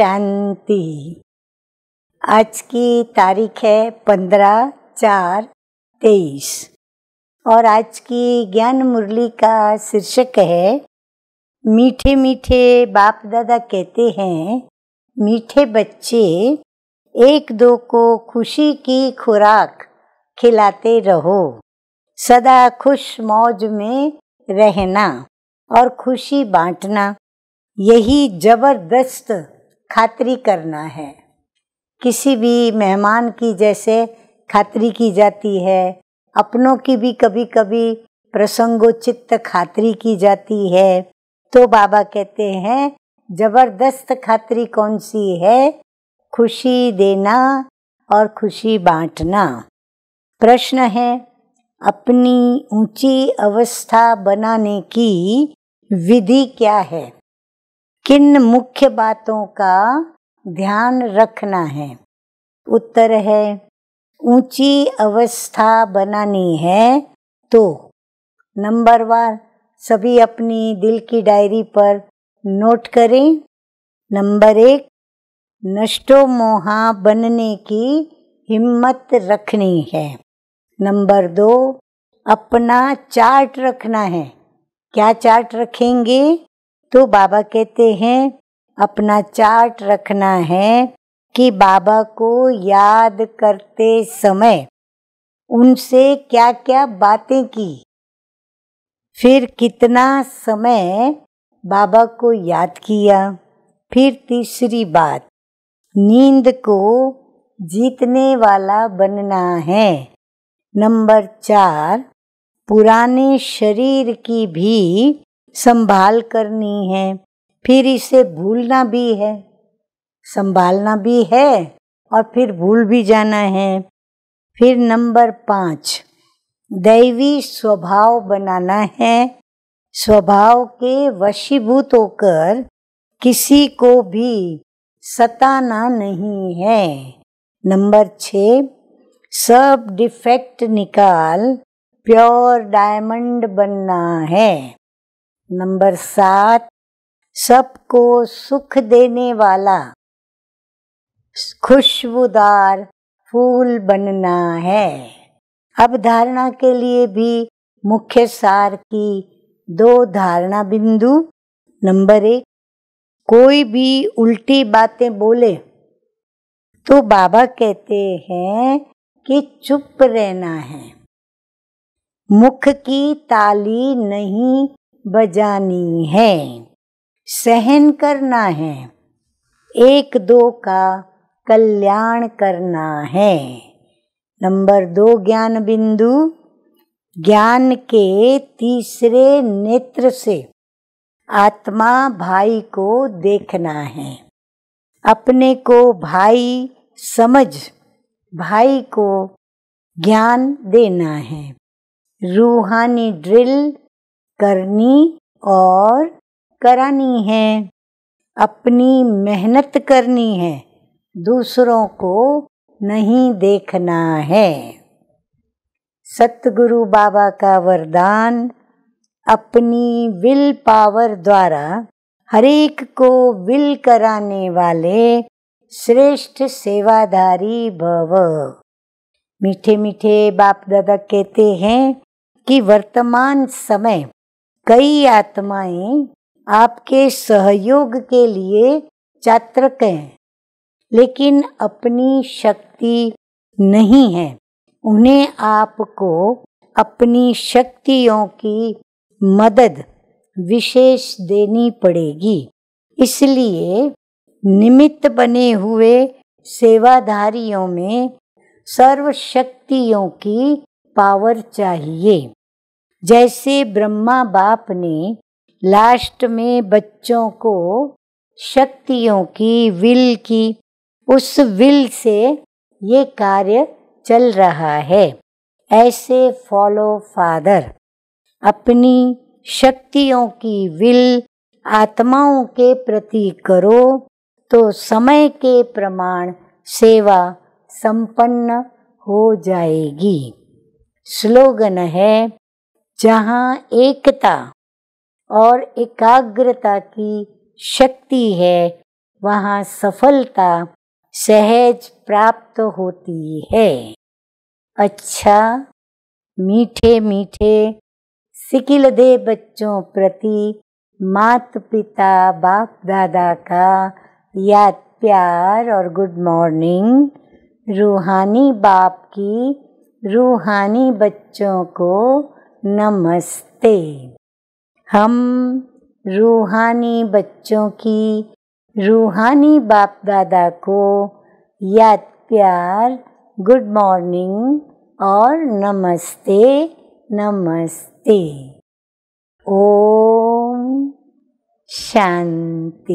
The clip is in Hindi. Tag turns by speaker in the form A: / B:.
A: शांति आज की तारीख है पंद्रह चार तेईस और आज की ज्ञान मुरली का शीर्षक है मीठे मीठे बाप दादा कहते हैं मीठे बच्चे एक दो को खुशी की खुराक खिलाते रहो सदा खुश मौज में रहना और खुशी बांटना यही जबरदस्त खातरी करना है किसी भी मेहमान की जैसे खातरी की जाती है अपनों की भी कभी कभी प्रसंगोचित खातरी की जाती है तो बाबा कहते हैं जबरदस्त खातरी कौन सी है खुशी देना और खुशी बांटना प्रश्न है अपनी ऊंची अवस्था बनाने की विधि क्या है किन मुख्य बातों का ध्यान रखना है उत्तर है ऊंची अवस्था बनानी है तो नंबर वन सभी अपनी दिल की डायरी पर नोट करें नंबर एक नष्टो मोहा बनने की हिम्मत रखनी है नंबर दो अपना चार्ट रखना है क्या चार्ट रखेंगे तो बाबा कहते हैं अपना चार्ट रखना है कि बाबा को याद करते समय उनसे क्या क्या बातें की फिर कितना समय बाबा को याद किया फिर तीसरी बात नींद को जीतने वाला बनना है नंबर चार पुराने शरीर की भी संभाल करनी है फिर इसे भूलना भी है संभालना भी है और फिर भूल भी जाना है फिर नंबर पाँच दैवी स्वभाव बनाना है स्वभाव के वशीभूत होकर किसी को भी सताना नहीं है नंबर छ सब डिफेक्ट निकाल प्योर डायमंड बनना है नंबर सात सबको सुख देने वाला खुशबूदार फूल बनना है अब धारणा के लिए भी मुख्य सार की दो धारणा बिंदु नंबर एक कोई भी उल्टी बातें बोले तो बाबा कहते हैं कि चुप रहना है मुख की ताली नहीं बजानी है सहन करना है एक दो का कल्याण करना है नंबर दो ज्ञान बिंदु ज्ञान के तीसरे नेत्र से आत्मा भाई को देखना है अपने को भाई समझ भाई को ज्ञान देना है रूहानी ड्रिल करनी और करानी है अपनी मेहनत करनी है दूसरों को नहीं देखना है सतगुरु बाबा का वरदान अपनी विल पावर द्वारा हरेक को विल कराने वाले श्रेष्ठ सेवाधारी भव मीठे मीठे बाप दादा कहते हैं कि वर्तमान समय कई आत्माएं आपके सहयोग के लिए चात्रक हैं लेकिन अपनी शक्ति नहीं है उन्हें आपको अपनी शक्तियों की मदद विशेष देनी पड़ेगी इसलिए निमित्त बने हुए सेवाधारियों में सर्व शक्तियों की पावर चाहिए जैसे ब्रह्मा बाप ने लास्ट में बच्चों को शक्तियों की विल की उस विल से ये कार्य चल रहा है ऐसे फॉलो फादर अपनी शक्तियों की विल आत्माओं के प्रति करो तो समय के प्रमाण सेवा संपन्न हो जाएगी स्लोगन है जहाँ एकता और एकाग्रता की शक्ति है वहाँ सफलता सहज प्राप्त होती है अच्छा मीठे मीठे सिकिल दे बच्चों प्रति मात पिता बाप दादा का याद प्यार और गुड मॉर्निंग रूहानी बाप की रूहानी बच्चों को नमस्ते हम रूहानी बच्चों की रूहानी बाप दादा को याद प्यार गुड मॉर्निंग और नमस्ते नमस्ते ओम शांति